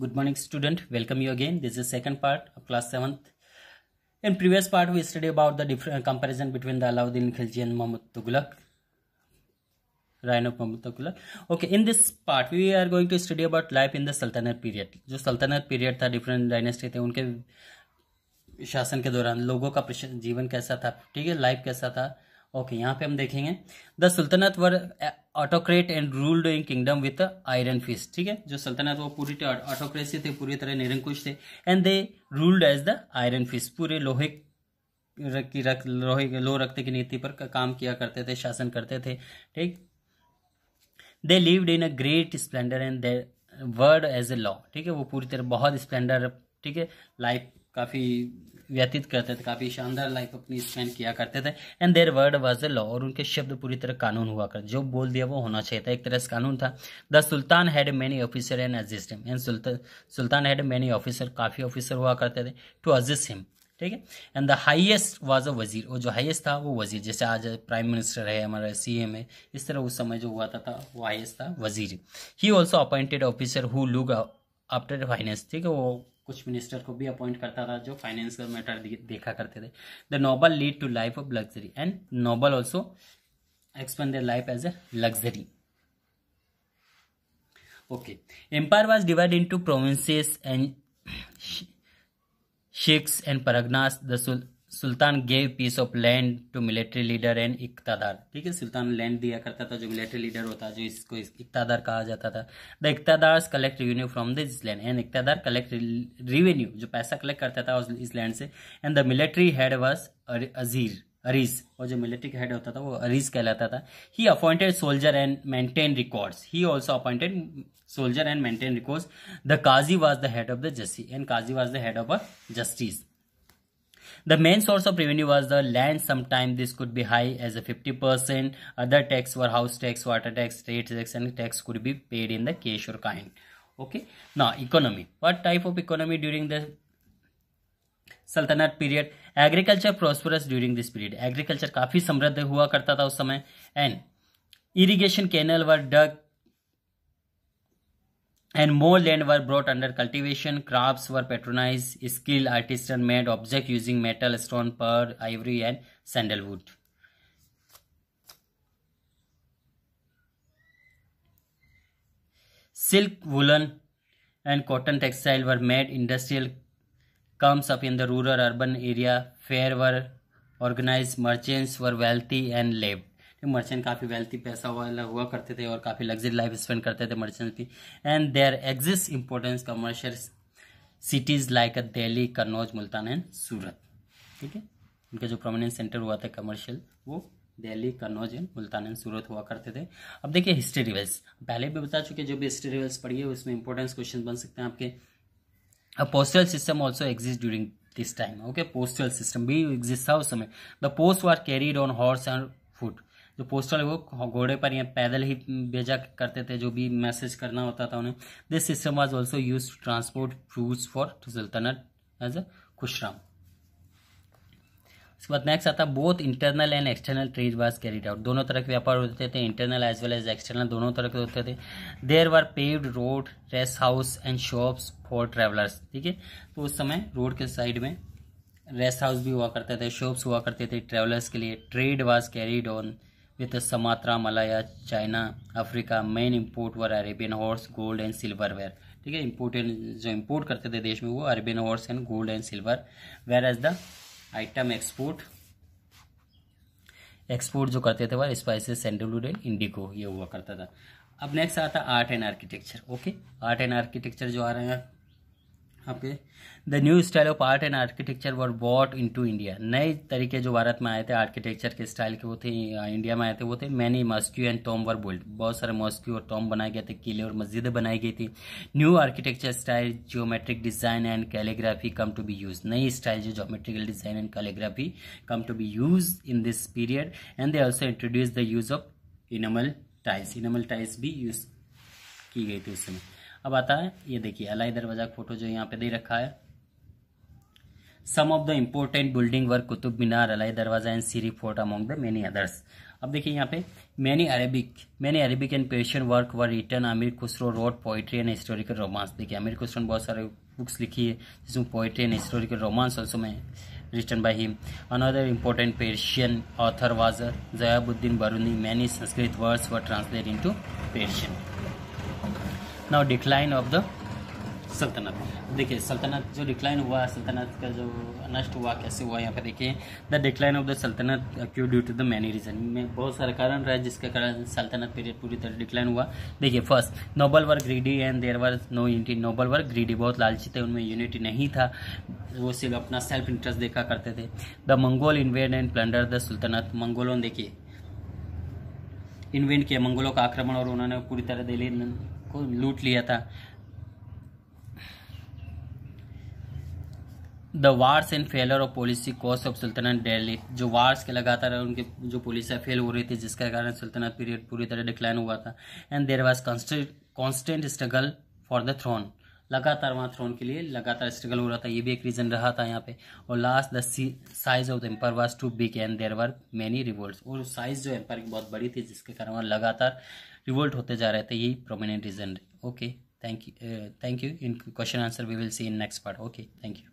Good morning student welcome you again this is second part of class seventh in previous part we study about the different comparison between the Alauddin Khilji and Mohammad Tughlaq reign of Mohammad Tughlaq okay in this part we are going to study about life in the sultanate period जो सल्तनत period था different dynasty थे उनके शासन के दौरान लोगों का जीवन कैसा था ठीक है लाइफ कैसा था ओके यहाँ पे हम देखेंगे the sultanate were autocrat and rule in kingdom with iron fist ठीक है जो सल्तनत वो पूरी ऑटोक्रेसी थे पूरी तरह निरंकुश थे and they ruled as the iron fist पूरे लोहे की रख लोहे लो रखते की नीति पर काम किया करते थे शासन करते थे ठीक they lived in a great splendour and they word as a law ठीक है वो पूरी तरह बहुत स्प्लेंडर ठीक है लाइफ काफ़ी व्यतीत करते थे काफ़ी शानदार लाइफ अपनी स्पेंड किया करते थे and their word was a law और उनके शब्द पूरी तरह कानून हुआ करते जो बोल दिया वो होना चाहिए था एक तरह से कानून था the sultan had many officer and assist him and sultan had many officer काफ़ी ऑफिसर हुआ करते थे टू असिस्ट हिम ठीक है and the highest was a वजीर वो जो हाईएस्ट था वो वजीर जैसे आज प्राइम मिनिस्टर है हमारा सी एम है इस तरह उस समय जो हुआ था, था वो हाइएस्ट था वजीर he also appointed officer who look after finance ठीक है वो कुछ मिनिस्टर को भी अपॉइंट करता था जो का मैटर देखा करते थे the noble lead to life of luxury and noble also expend the life as a luxury okay empire was divide into provinces and shiqs and parganas sultan gave piece of land to military leader and इकतादार ठीक है सुल्तान land दिया करता था जो military leader होता जो इसको इकतादार कहा जाता था द इकतादार collect revenue from this land and इकतादार कलेक्ट रिवेन्यू जो पैसा कलेक्ट करता था इस लैंड से and the military head was अजीर अरीज और जो मिलिट्री हेड होता था वो अरीज कहलाता था he appointed soldier and maintain records he also appointed soldier and maintain records the काजी was the head of the justice and काजी was the head of a justice The main source of revenue was the land. Sometimes this could be high as a fifty percent. Other tax were house tax, water tax, state tax and tax could be paid in the cash or kind. Okay. Now economy. What type of economy during the sultanate period agriculture prosperous during this period agriculture काफ़ी समृद्ध हुआ करता था उस समय and irrigation canal were dug and more land were brought under cultivation. Crops were patronized. Skilled artisans made objects using metal, stone, pearl, ivory, and sandalwood. Silk, woolen, and cotton textile were made. Industrial comes up in the rural urban area. Fair were organized. Merchants were wealthy and lived. Merchant काफ़ी wealthy पैसा वाला हुआ करते थे और काफ़ी luxury life spend करते थे मर्चेंट की and there exist importance commercial cities like a Delhi Kannauj Multan and Surat ठीक है उनका जो प्रोमिनेंट सेंटर हुआ था कमर्शियल वो दिल्ली कन्नौज एंड मुल्तान एंड सूरत हुआ करते थे अब देखिए हिस्ट्री रिवल्स पहले भी बता चुके जो भी हिस्ट्री रिवल्स पढ़िए उसमें इंपॉर्टेंस क्वेश्चन बन सकते हैं आपके अब postal system also exist during this time okay postal system भी एग्जिस्ट था उस समय the post were carried on horse and foot जो पोस्टल वो घोड़े पर या पैदल ही भेजा करते थे जो भी मैसेज करना होता था उन्हें this system was also use to transport fruits for sultanate as a खुशराम उसके बाद नेक्स्ट आता both internal and external trade was carried out दोनों तरह के व्यापार होते थे internal as well as external दोनों तरह के होते थे there were paved road rest house and shops for travellers ठीक है तो उस समय रोड के साइड में रेस्ट हाउस भी हुआ करते थे शॉप्स हुआ करते थे ट्रेवलर्स के लिए trade was carried on with Sumatra, Malaya, China, Africa. Main import were Arabian horse, gold and silverware. ठीक है इम्पोर्टेंट जो इम्पोर्ट करते थे देश में वो Arabian horse and gold and silver were as the item export export जो करते थे वह स्पाइसेस सेंडलवुड एंड इंडिको ये हुआ करता था अब नेक्स्ट आता art and architecture okay art and architecture जो आ रहे हैं okay the new style of art and architecture were brought into India नए तरीके जो भारत में आए थे आर्किटेक्चर के स्टाइल के वो थे इंडिया में आए थे वो थे many mosque and tomb were built बहुत सारे मस्क्यू और टॉम बनाए गए थे किले और मस्जिदें बनाई गई थी new architecture style geometric design and calligraphy come to be use नई स्टाइल जो geometrical design and calligraphy come to be use in this period and they also introduce the use of enamel tiles enamel tiles भी use की गई थी उस समय अब आता है ये देखिए अलाई दरवाजा का फोटो जो यहाँ पे दे रखा है some of the important building work Qutub Minar Alai Darwaza and Siri Fort among the many others अब देखिए यहाँ पे many Arabic many Arabic and Persian work were written Amir Khusro wrote poetry and historical romance देखिए आमिर खुसरो ने बहुत सारे बुक्स लिखी है जिसमें poetry and historical romance also में by him another important Persian author was Ziauddin Barani many Sanskrit words words translate into Persian now decline of the sultanate देखिए सल्तनत जो डिक्लाइन हुआ सल्तनत का जो नष्ट हुआ कैसे हुआ यहाँ पे देखिए the decline of the sultanate क्यू due to the many reason में बहुत सारे कारण रहे जिसके कारण सल्तनत पीरियड पूरी तरह डिक्लाइन हुआ देखिए first noble were greedy and there were no unity noble were greedy बहुत लालची थे उनमें यूनिटी नहीं था वो सिर्फ अपना सेल्फ इंटरेस्ट देखा करते थे the Mongol invade and plunder the sultanate मंगोलों देखिए इन्वेंट किया मंगोलों का आक्रमण और उन्होंने पूरी तरह दिल्ली को लूट लिया था the wars and failure of policy cost of sultanate dearly जो वार्स के लगातार उनके जो पॉलिसियाँ फेल हो रही थी जिसके कारण सुल्तनत पीरियड पूरी तरह डिक्लाइन हुआ था and there was constant struggle for the throne लगातार वहाँ थ्रोन के लिए लगातार स्ट्रगल हो रहा था ये भी एक रीज़न रहा था यहाँ पे और last the size of the empire was too big and there were many revolt और साइज जो एम्पायर की बहुत बड़ी थी जिसके कारण वहाँ लगातार रिवोल्ट होते जा रहे थे यही prominent reason okay thank you thank you in question answer we will see in next part okay thank you